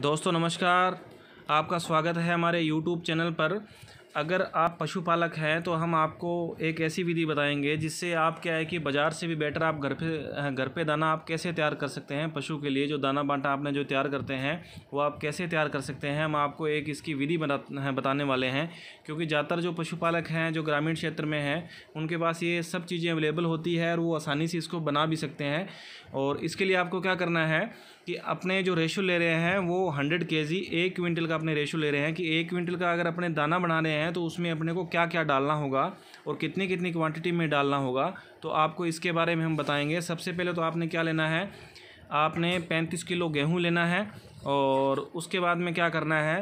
दोस्तों नमस्कार आपका स्वागत है हमारे यूट्यूब चैनल पर अगर आप पशुपालक हैं तो हम आपको एक ऐसी विधि बताएंगे जिससे आप क्या है कि बाज़ार से भी बेटर आप घर पे घर पे दाना आप कैसे तैयार कर सकते हैं पशु के लिए जो दाना बांटा आपने जो तैयार करते हैं वो आप कैसे तैयार कर सकते हैं हम आपको एक इसकी विधि बना बताने वाले हैं क्योंकि ज़्यादातर जो पशुपालक हैं जो ग्रामीण क्षेत्र में हैं उनके पास ये सब चीज़ें अवेलेबल होती है और वो आसानी से इसको बना भी सकते हैं और इसके लिए आपको क्या करना है कि अपने जो रेशो ले रहे हैं वो हंड्रेड के जी एक क्विंटल का अपने रेशो ले रहे हैं कि एक क्विंटल का अगर अपने दाना बना रहे हैं तो उसमें अपने को क्या क्या डालना होगा और कितनी कितनी क्वांटिटी में डालना होगा तो आपको इसके बारे में हम बताएंगे सबसे पहले तो आपने क्या लेना है आपने पैंतीस किलो गेहूँ लेना है और उसके बाद में क्या करना है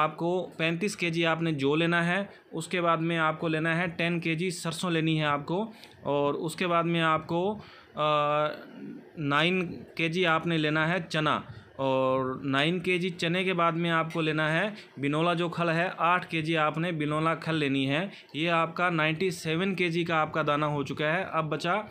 आपको के जी आपने जो लेना है उसके बाद में आपको लेना है के जी सरसों लेनी है आपको और उसके बाद में आपको नाइन के जी आपने लेना है चना और नाइन के जी चने के बाद में आपको लेना है बिनोला जो खल है आठ के जी आपने बिनोला खल लेनी है ये आपका नाइन्टी सेवन के जी का आपका दाना हो चुका है अब बचा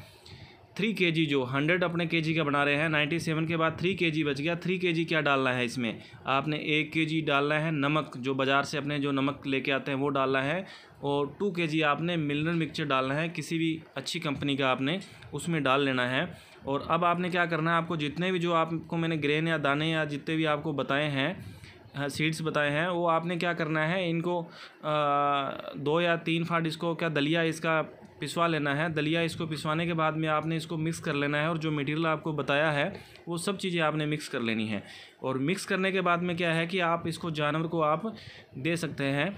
थ्री के जी जो हंड्रेड अपने के जी का बना रहे हैं नाइन्टी सेवन के बाद थ्री के जी बच गया थ्री के जी क्या डालना है इसमें आपने एक के जी डालना है नमक जो बाज़ार से अपने जो नमक लेके आते हैं वो डालना है और टू के जी आपने मिनरल मिक्सचर डालना है किसी भी अच्छी कंपनी का आपने उसमें डाल लेना है और अब आपने क्या करना है आपको जितने भी जो आपको मैंने ग्रेन या दाने या जितने भी आपको बताए हैं सीड्स बताए हैं वो आपने क्या करना है इनको आ, दो या तीन फाट इसको क्या दलिया इसका पिसवा लेना है दलिया इसको पिसवाने के बाद में आपने इसको मिक्स कर लेना है और जो मटेरियल आपको बताया है वो सब चीज़ें आपने मिक्स कर लेनी है और मिक्स करने के बाद में क्या है कि आप इसको जानवर को आप दे सकते हैं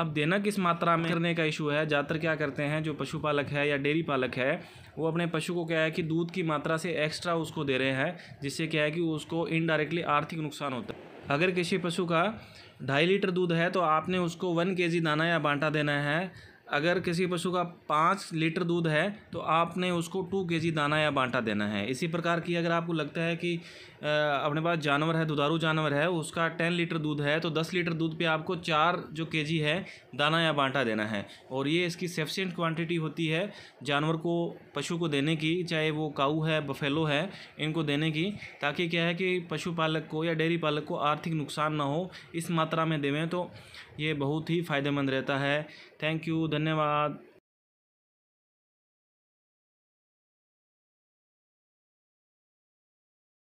अब देना किस मात्रा में करने का इशू है ज़्यादातर क्या करते हैं जो पशुपालक है या डेयरी पालक है वो अपने पशु को क्या है कि दूध की मात्रा से एक्स्ट्रा उसको दे रहे हैं जिससे क्या है कि उसको इनडायरेक्टली आर्थिक नुकसान होता है अगर किसी पशु का ढाई लीटर दूध है तो आपने उसको वन के जी दाना या बांटा देना है अगर किसी पशु का पाँच लीटर दूध है तो आपने उसको टू के जी दाना या बांटा देना है इसी प्रकार की अगर आपको लगता है कि अपने पास जानवर है दुधारू जानवर है उसका टेन लीटर दूध है तो दस लीटर दूध पे आपको चार जो के जी है दाना या बांटा देना है और ये इसकी सेफिशेंट क्वान्टिटी होती है जानवर को पशु को देने की चाहे वो काऊ है बफेलो है इनको देने की ताकि क्या है कि पशुपालक को या डेयरी पालक को आर्थिक नुकसान ना हो इस मात्रा में देवें तो ये बहुत ही फ़ायदेमंद रहता है थैंक यू धन्यवाद